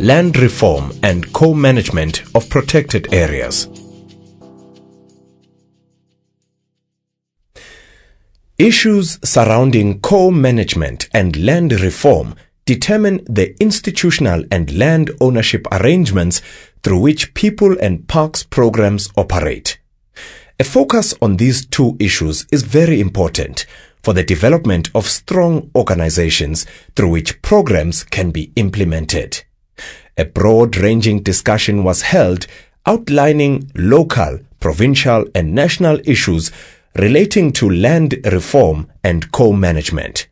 land reform and co-management of protected areas. Issues surrounding co-management and land reform determine the institutional and land ownership arrangements through which people and parks programs operate. A focus on these two issues is very important for the development of strong organizations through which programs can be implemented. A broad ranging discussion was held outlining local, provincial, and national issues relating to land reform and co management.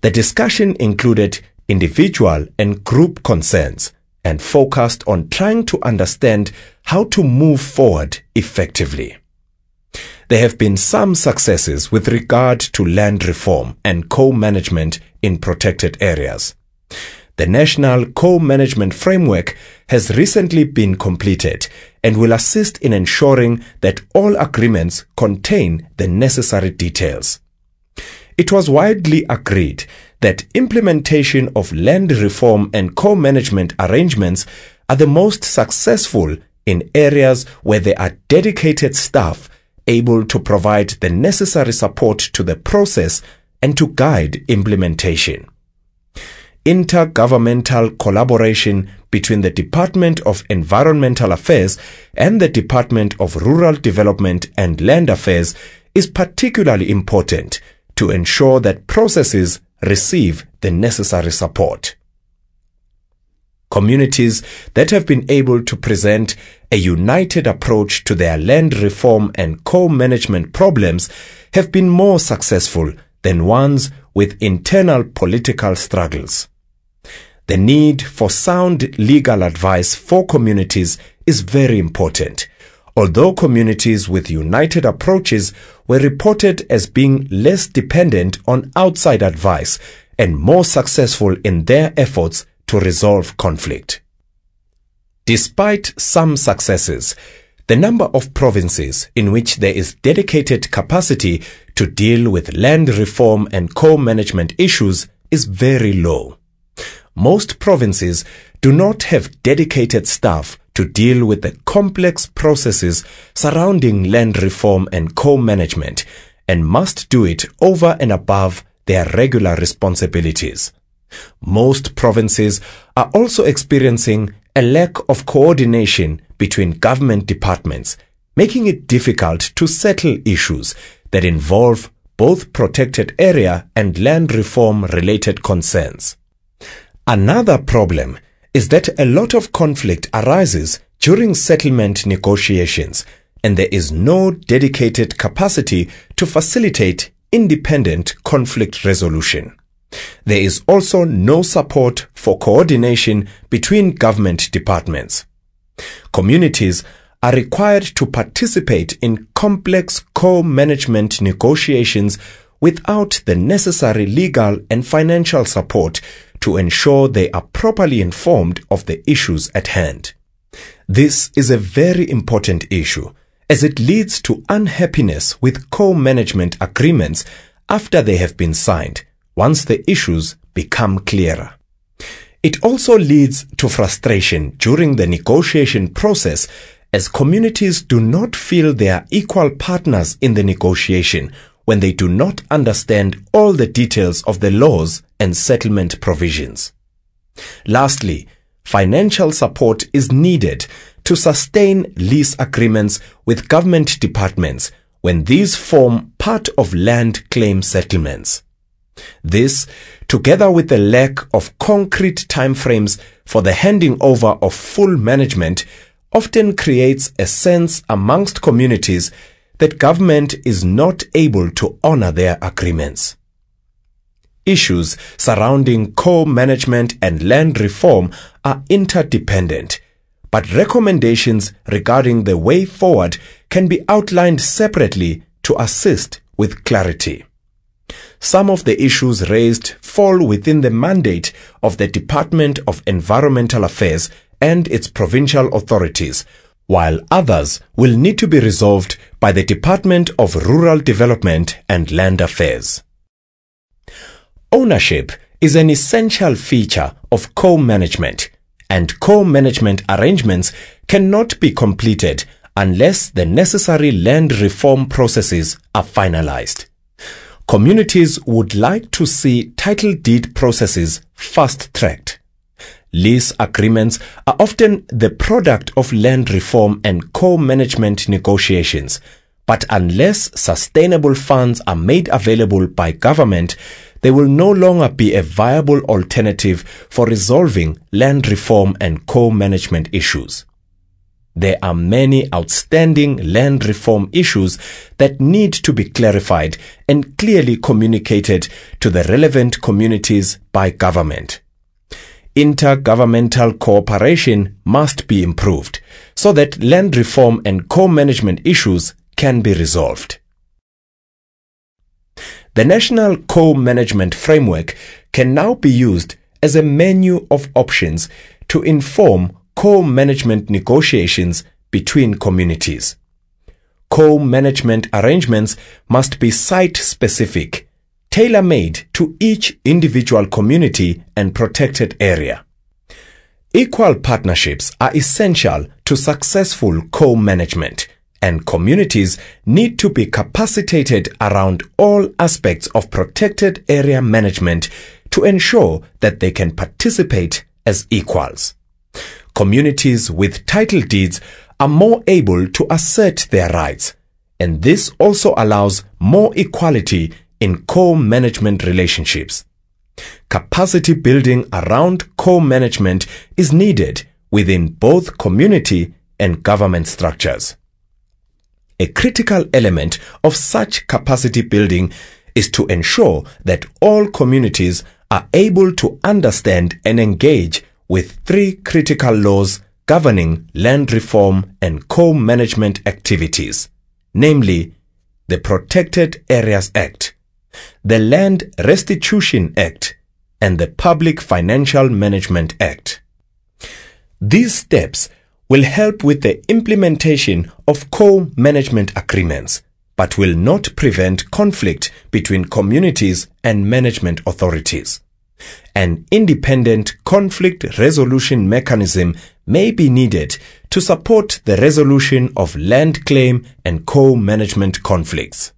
The discussion included individual and group concerns and focused on trying to understand how to move forward effectively. There have been some successes with regard to land reform and co management in protected areas. The National Co-Management Framework has recently been completed and will assist in ensuring that all agreements contain the necessary details. It was widely agreed that implementation of land reform and co-management arrangements are the most successful in areas where there are dedicated staff able to provide the necessary support to the process and to guide implementation intergovernmental collaboration between the Department of Environmental Affairs and the Department of Rural Development and Land Affairs is particularly important to ensure that processes receive the necessary support. Communities that have been able to present a united approach to their land reform and co-management problems have been more successful than ones with internal political struggles. The need for sound legal advice for communities is very important, although communities with united approaches were reported as being less dependent on outside advice and more successful in their efforts to resolve conflict. Despite some successes, the number of provinces in which there is dedicated capacity to deal with land reform and co-management issues is very low most provinces do not have dedicated staff to deal with the complex processes surrounding land reform and co-management and must do it over and above their regular responsibilities. Most provinces are also experiencing a lack of coordination between government departments, making it difficult to settle issues that involve both protected area and land reform related concerns. Another problem is that a lot of conflict arises during settlement negotiations, and there is no dedicated capacity to facilitate independent conflict resolution. There is also no support for coordination between government departments. Communities are required to participate in complex co-management negotiations without the necessary legal and financial support to ensure they are properly informed of the issues at hand. This is a very important issue as it leads to unhappiness with co-management agreements after they have been signed once the issues become clearer. It also leads to frustration during the negotiation process as communities do not feel they are equal partners in the negotiation when they do not understand all the details of the laws and settlement provisions. Lastly, financial support is needed to sustain lease agreements with government departments when these form part of land claim settlements. This, together with the lack of concrete timeframes for the handing over of full management, often creates a sense amongst communities that government is not able to honor their agreements. Issues surrounding co-management and land reform are interdependent, but recommendations regarding the way forward can be outlined separately to assist with clarity. Some of the issues raised fall within the mandate of the Department of Environmental Affairs and its provincial authorities, while others will need to be resolved by the Department of Rural Development and Land Affairs. Ownership is an essential feature of co-management, and co-management arrangements cannot be completed unless the necessary land reform processes are finalized. Communities would like to see title deed processes fast-tracked. Lease agreements are often the product of land reform and co-management negotiations. But unless sustainable funds are made available by government, they will no longer be a viable alternative for resolving land reform and co-management issues. There are many outstanding land reform issues that need to be clarified and clearly communicated to the relevant communities by government intergovernmental cooperation must be improved so that land reform and co-management issues can be resolved. The National Co-Management Framework can now be used as a menu of options to inform co-management negotiations between communities. Co-management arrangements must be site-specific tailor-made to each individual community and protected area. Equal partnerships are essential to successful co-management, and communities need to be capacitated around all aspects of protected area management to ensure that they can participate as equals. Communities with title deeds are more able to assert their rights, and this also allows more equality in co-management relationships. Capacity building around co-management is needed within both community and government structures. A critical element of such capacity building is to ensure that all communities are able to understand and engage with three critical laws governing land reform and co-management activities, namely the Protected Areas Act, the Land Restitution Act, and the Public Financial Management Act. These steps will help with the implementation of co-management agreements, but will not prevent conflict between communities and management authorities. An independent conflict resolution mechanism may be needed to support the resolution of land claim and co-management conflicts.